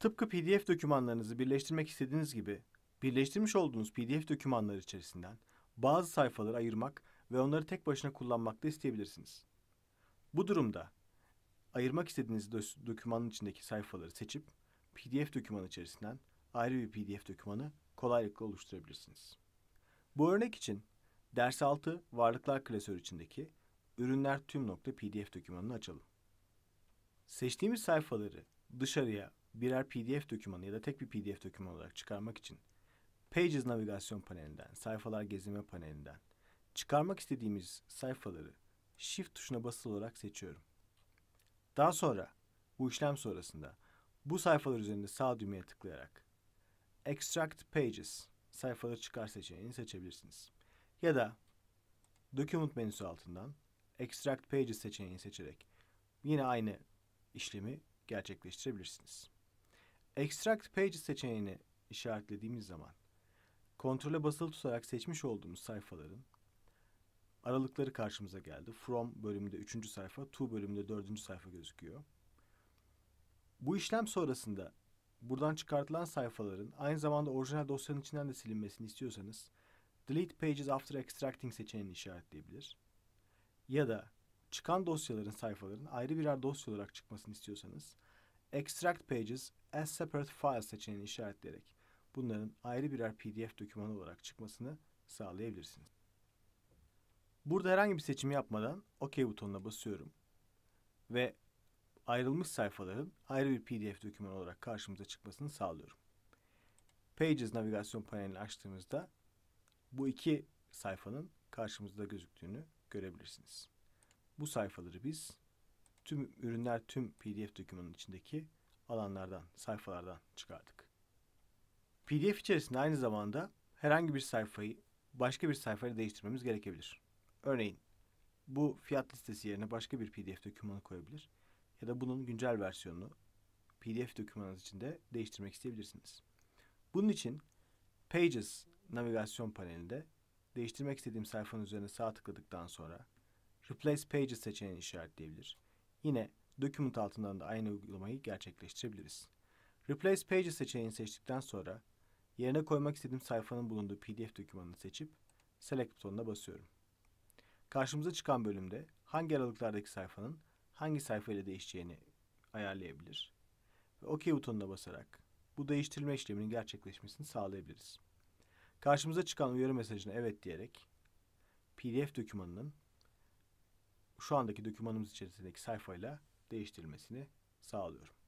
Tıpkı PDF dokümanlarınızı birleştirmek istediğiniz gibi, birleştirmiş olduğunuz PDF dokümanları içerisinden bazı sayfaları ayırmak ve onları tek başına kullanmak da isteyebilirsiniz. Bu durumda ayırmak istediğiniz dokümanın içindeki sayfaları seçip PDF dokümanı içerisinden ayrı bir PDF dokümanı kolaylıkla oluşturabilirsiniz. Bu örnek için ders 6 varlıklar klasörü içindeki ürünler tüm nokta PDF dokümanını açalım. Seçtiğimiz sayfaları dışarıya birer PDF dokümanı ya da tek bir PDF dokümanı olarak çıkarmak için Pages navigasyon panelinden, sayfalar gezinme panelinden çıkarmak istediğimiz sayfaları Shift tuşuna basılı olarak seçiyorum. Daha sonra bu işlem sonrasında bu sayfalar üzerinde sağ düğmeye tıklayarak Extract Pages sayfaları çıkar seçeneğini seçebilirsiniz. Ya da Document menüsü altından Extract Pages seçeneğini seçerek yine aynı işlemi gerçekleştirebilirsiniz. Extract Pages seçeneğini işaretlediğimiz zaman kontrole basılı tutarak seçmiş olduğumuz sayfaların aralıkları karşımıza geldi. From bölümünde 3. sayfa, to bölümünde 4. sayfa gözüküyor. Bu işlem sonrasında buradan çıkartılan sayfaların aynı zamanda orijinal dosyanın içinden de silinmesini istiyorsanız Delete Pages After Extracting seçeneğini işaretleyebilir. Ya da çıkan dosyaların sayfaların ayrı birer dosya olarak çıkmasını istiyorsanız Extract Pages as Separate Files seçeneğini işaretleyerek bunların ayrı birer PDF dokümanı olarak çıkmasını sağlayabilirsiniz. Burada herhangi bir seçim yapmadan OK butonuna basıyorum ve ayrılmış sayfaların ayrı bir PDF dokümanı olarak karşımıza çıkmasını sağlıyorum. Pages navigasyon panelini açtığımızda bu iki sayfanın karşımızda gözüktüğünü görebilirsiniz. Bu sayfaları biz tüm ürünler tüm PDF dokümanın içindeki alanlardan, sayfalardan çıkardık. PDF içerisinde aynı zamanda herhangi bir sayfayı başka bir sayfayla değiştirmemiz gerekebilir. Örneğin bu fiyat listesi yerine başka bir PDF dokümanı koyabilir ya da bunun güncel versiyonunu PDF dokümanınız içinde değiştirmek isteyebilirsiniz. Bunun için Pages navigasyon panelinde değiştirmek istediğim sayfanın üzerine sağ tıkladıktan sonra Replace Pages seçeneğini işaretleyebilir Yine Document altından da aynı uygulamayı gerçekleştirebiliriz. Replace Pages seçeneğini seçtikten sonra yerine koymak istediğim sayfanın bulunduğu PDF dokümanını seçip Select butonuna basıyorum. Karşımıza çıkan bölümde hangi aralıklardaki sayfanın hangi sayfayla değişeceğini ayarlayabilir ve OK butonuna basarak bu değiştirme işleminin gerçekleşmesini sağlayabiliriz. Karşımıza çıkan uyarı mesajına evet diyerek PDF dokümanının şu andaki dokümanımız içerisindeki sayfayla değiştirilmesini sağlıyorum.